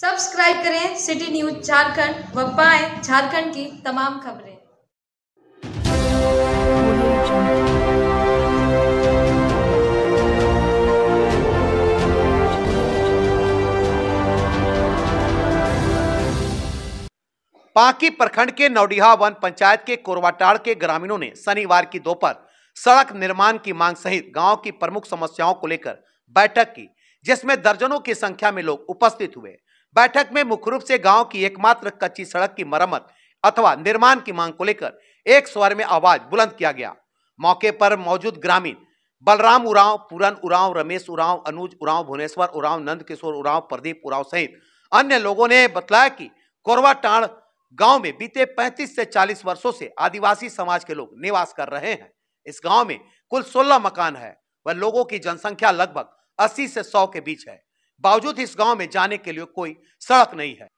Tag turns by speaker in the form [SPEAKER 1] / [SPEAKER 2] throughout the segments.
[SPEAKER 1] Subscribe करें city news Jharkhand व पाए झारखंड की तमाम खबरें
[SPEAKER 2] पाकी प्रखंड के नौडिहा वन पंचायत के कोरवाटाड़ के ग्रामीणों ने शनिवार की दोपहर सड़क निर्माण की मांग सहित गांव की प्रमुख समस्याओं को लेकर बैठक की जिसमें दर्जनों की संख्या में लोग उपस्थित हुए बैठक में मुख्य रूप से गांव की एकमात्र कच्ची सड़क की मरम्मत अथवा निर्माण की मांग को लेकर एक स्वर में आवाज बुलंद किया गया मौके पर मौजूद ग्रामीण बलराम उराव पूरन उराव रमेश उराव अनुज उराव भुवनेश्वर उराव नंद किशोर उराव प्रदीप उराव सहित अन्य लोगों ने बताया कि कोरवाटाण गांव में बीते 35 से 40 वर्षों से आदिवासी समाज के लोग निवास कर रहे हैं इस गांव में कुल 16 मकान है वह लोगों की जनसंख्या लगभग 80 से 100 के बीच है बावजूद इस गांव में जाने के लिए कोई सड़क नहीं है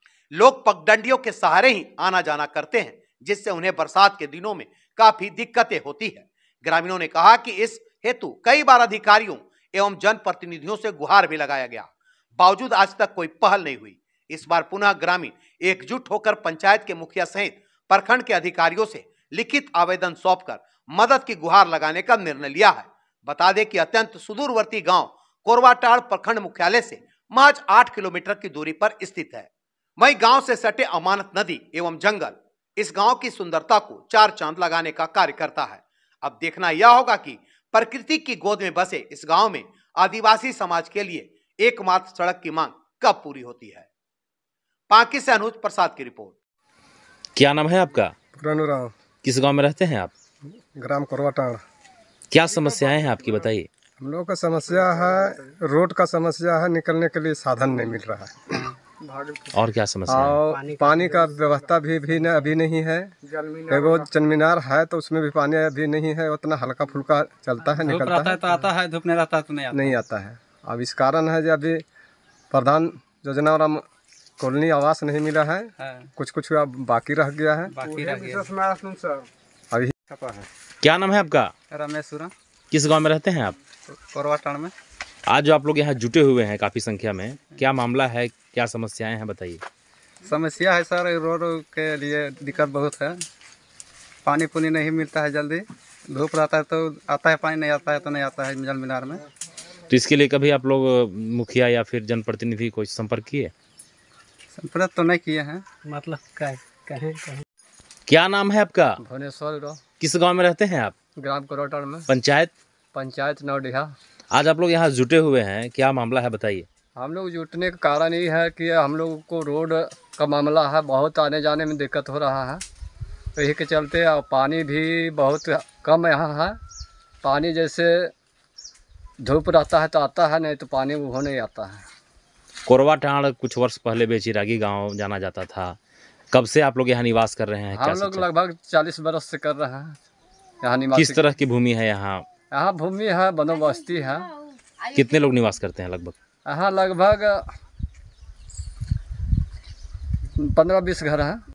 [SPEAKER 2] लोग पगडंडियों के सहारे ही आना जाना करते हैं जिससे उन्हें बरसात के दिनों में काफी दिक्कतें होती है ग्रामीणों ने कहा कि इस हेतु कई बार अधिकारियों एवं जनप्रतिनिधियों से गुहार भी लगाया गया बावजूद आज तक कोई पहल नहीं हुई इस बार पुनः ग्रामीण एकजुट होकर पंचायत के मुखिया सहित प्रखंड के अधिकारियों से लिखित आवेदन सौंपकर मदद की गुहार लगाने का निर्णय लिया है बता दें कि अत्यंत सुदूरवर्ती गांव कोरवाटाड़ प्रखंड मुख्यालय से महज आठ किलोमीटर की दूरी पर स्थित है वही गांव से सटे अमानत नदी एवं जंगल इस गांव की सुंदरता को चार चांद लगाने का कार्य करता है अब देखना यह होगा कि प्रकृति की गोद में बसे इस गांव में आदिवासी समाज के लिए एकमात्र सड़क की मांग कब पूरी होती है पाकिस से अनुज प्रसाद की रिपोर्ट
[SPEAKER 1] क्या नाम है आपका किस गाँव में रहते हैं आप
[SPEAKER 3] ग्राम कोरवाटाड़
[SPEAKER 1] क्या समस्याएं हैं आपकी बताइए
[SPEAKER 3] हम लोग का समस्या है रोड का समस्या है निकलने के लिए साधन नहीं मिल रहा है और क्या समस्या और पानी, पानी का व्यवस्था भी भी न, अभी नहीं है एगो चनमीनार है तो उसमें भी पानी अभी नहीं है उतना हल्का फुल्का चलता है निकलता है तो आता
[SPEAKER 4] है धूप नहीं रहता तो नहीं नहीं आता
[SPEAKER 3] है अब इस कारण है जो अभी प्रधान योजना और कॉलोनी आवास नहीं मिला है हाँ। कुछ कुछ बाकी रह गया है अभी
[SPEAKER 4] क्या नाम है आपका रमेश
[SPEAKER 3] किस गाँव
[SPEAKER 1] में रहते हैं आप टाण में आज जो आप लोग यहाँ जुटे हुए हैं काफ़ी संख्या में क्या मामला है क्या
[SPEAKER 4] समस्याएं हैं बताइए समस्या है सर रोड के लिए दिक्कत बहुत है पानी पुनी नहीं मिलता है जल्दी धूप रहता है तो आता है पानी नहीं आता है तो नहीं आता है जल मीनार में
[SPEAKER 1] तो इसके लिए कभी आप लोग मुखिया या फिर जनप्रतिनिधि को संपर्क किए
[SPEAKER 4] संपर्क तो नहीं किए हैं मतलब कहें कहें
[SPEAKER 1] क्या नाम है आपका
[SPEAKER 5] भुवनेश्वर
[SPEAKER 1] किस गाँव में रहते हैं आप
[SPEAKER 5] ग्राम करोटर में पंचायत पंचायत नवडीहा
[SPEAKER 1] आज आप लोग यहाँ जुटे हुए हैं क्या मामला है बताइए
[SPEAKER 5] हम लोग जुटने का कारण ये है कि हम लोग को रोड का मामला है बहुत आने जाने में दिक्कत हो रहा है यही के चलते और पानी भी बहुत कम यहाँ है पानी जैसे धूप रहता है तो आता है नहीं तो पानी वो नहीं आता है
[SPEAKER 1] कोरवा टाण कुछ वर्ष पहले बेचिरागी गांव जाना जाता था कब से आप लोग यहाँ निवास कर रहे हैं हम लोग
[SPEAKER 5] लगभग चालीस बरस से कर रहे हैं
[SPEAKER 1] यहाँ निवास किस तरह की भूमि है यहाँ
[SPEAKER 5] यहाँ भूमि है बनोबस्ती है
[SPEAKER 1] कितने लोग निवास करते हैं लगभग
[SPEAKER 5] यहाँ लगभग पंद्रह बीस घर है